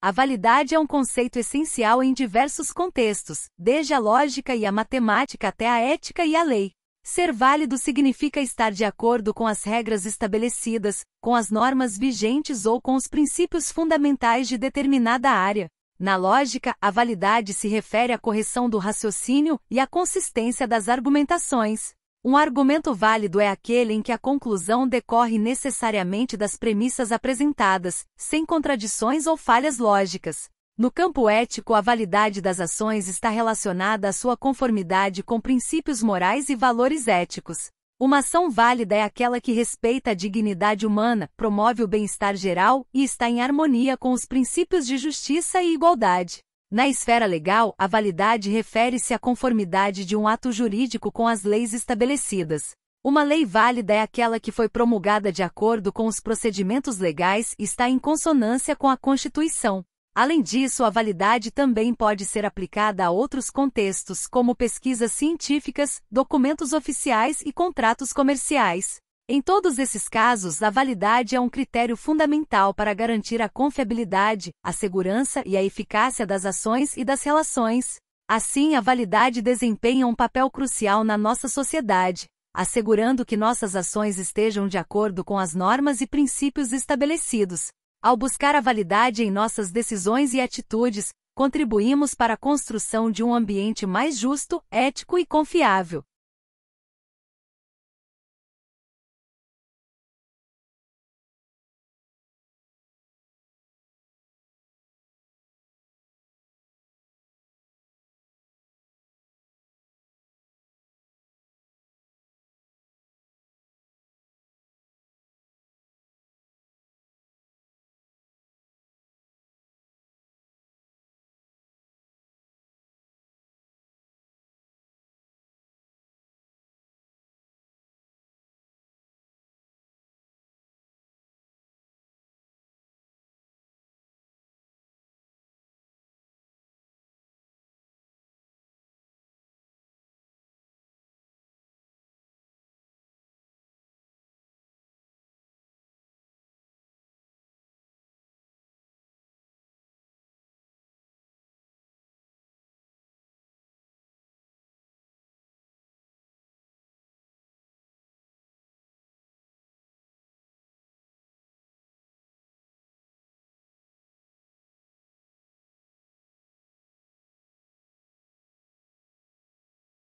A validade é um conceito essencial em diversos contextos, desde a lógica e a matemática até a ética e a lei. Ser válido significa estar de acordo com as regras estabelecidas, com as normas vigentes ou com os princípios fundamentais de determinada área. Na lógica, a validade se refere à correção do raciocínio e à consistência das argumentações. Um argumento válido é aquele em que a conclusão decorre necessariamente das premissas apresentadas, sem contradições ou falhas lógicas. No campo ético, a validade das ações está relacionada à sua conformidade com princípios morais e valores éticos. Uma ação válida é aquela que respeita a dignidade humana, promove o bem-estar geral e está em harmonia com os princípios de justiça e igualdade. Na esfera legal, a validade refere-se à conformidade de um ato jurídico com as leis estabelecidas. Uma lei válida é aquela que foi promulgada de acordo com os procedimentos legais e está em consonância com a Constituição. Além disso, a validade também pode ser aplicada a outros contextos, como pesquisas científicas, documentos oficiais e contratos comerciais. Em todos esses casos, a validade é um critério fundamental para garantir a confiabilidade, a segurança e a eficácia das ações e das relações. Assim, a validade desempenha um papel crucial na nossa sociedade, assegurando que nossas ações estejam de acordo com as normas e princípios estabelecidos. Ao buscar a validade em nossas decisões e atitudes, contribuímos para a construção de um ambiente mais justo, ético e confiável.